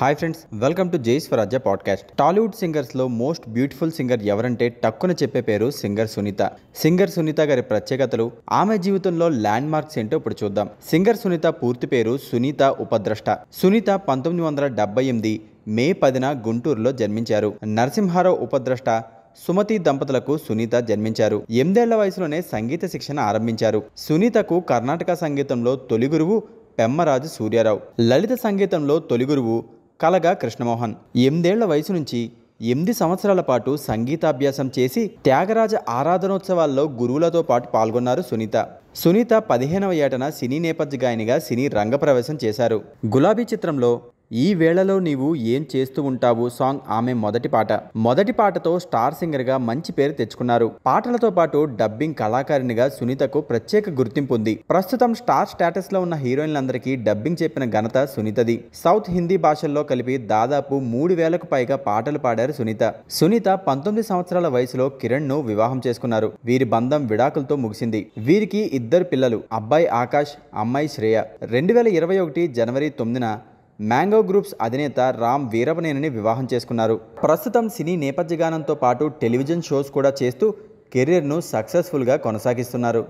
hi friends welcome to జైస్ Swarajya podcast Tollywood singers లో most beautiful singer ఎవరంటే టక్కున చెప్పే పేరు సింగర్ సునీత సింగర్ సునీత గారి ప్రత్యేకతలు ఆమె జీవితంలో ల్యాండ్ మార్క్స్ ఏంటో ఇప్పుడు చూద్దాం సింగర్ సునీత పూర్తి పేరు సునీత ఉపద్రష్ట సునీత పంతొమ్మిది వందల డెబ్బై ఎనిమిది మే పదిన గుంటూరులో జన్మించారు నరసింహారావు ఉపద్రష్ట సుమతి దంపతులకు సునీత జన్మించారు ఎనిమిదేళ్ల వయసులోనే సంగీత శిక్షణ ఆరంభించారు సునీతకు కర్ణాటక సంగీతంలో తొలి గురువు పెమ్మరాజు సూర్యారావు లలిత సంగీతంలో తొలి గురువు కలగా కృష్ణమోహన్ ఎనిమిదేళ్ల వయసు నుంచి ఎనిమిది సంవత్సరాల పాటు సంగీతాభ్యాసం చేసి త్యాగరాజ ఆరాధనోత్సవాల్లో గురువులతో పాటు పాల్గొన్నారు సునీత సునీత పదిహేనవ ఏటన సినీ నేపథ్య గాయనిగా సినీ రంగప్రవేశం చేశారు గులాబీ చిత్రంలో ఈ వేళలో నీవు ఏం చేస్తూ ఉంటావు సాంగ్ ఆమె మొదటి పాట మొదటి పాటతో స్టార్ సింగర్గా మంచి పేరు తెచ్చుకున్నారు పాటలతో పాటు డబ్బింగ్ కళాకారిణిగా సునీతకు ప్రత్యేక గుర్తింపు ఉంది ప్రస్తుతం స్టార్ స్టేటస్ లో ఉన్న హీరోయిన్లందరికీ డబ్బింగ్ చెప్పిన ఘనత సునీతది సౌత్ హిందీ భాషల్లో కలిపి దాదాపు మూడు వేలకు పైగా పాటలు పాడారు సునీత సునీత పంతొమ్మిది సంవత్సరాల వయసులో కిరణ్ ను వివాహం చేసుకున్నారు వీరి బంధం విడాకులతో ముగిసింది వీరికి ఇద్దరు పిల్లలు అబ్బాయి ఆకాష్ అమ్మాయి శ్రేయ రెండు వేల ఇరవై ఒకటి జనవరి తొమ్మిదిన మ్యాంగో గ్రూప్స్ అధినేత రామ్ వీరవనేనిని వివాహం చేసుకున్నారు ప్రస్తుతం సినీ నేపథ్య గానంతో పాటు టెలివిజన్ షోస్ కూడా చేస్తూ కెరీర్ను సక్సెస్ఫుల్గా కొనసాగిస్తున్నారు